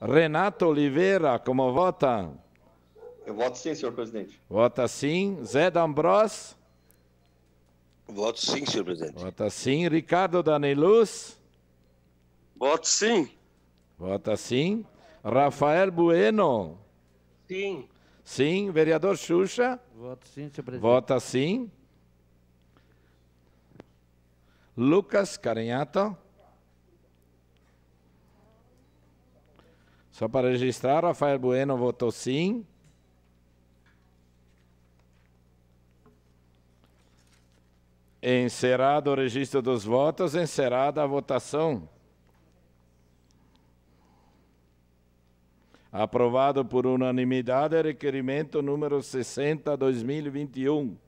Renato Oliveira, como vota? Eu voto sim, senhor presidente. Vota sim. Zé D'Ambros? Voto sim, senhor presidente. Vota sim. Ricardo Daniluz? Voto sim. Vota sim. Rafael Bueno? Sim. Sim. Vereador Xuxa? Voto sim, senhor presidente. Vota sim. Lucas Carinhato? Só para registrar, Rafael Bueno votou sim. Encerrado o registro dos votos, encerrada a votação. Aprovado por unanimidade, requerimento número 60, 2021.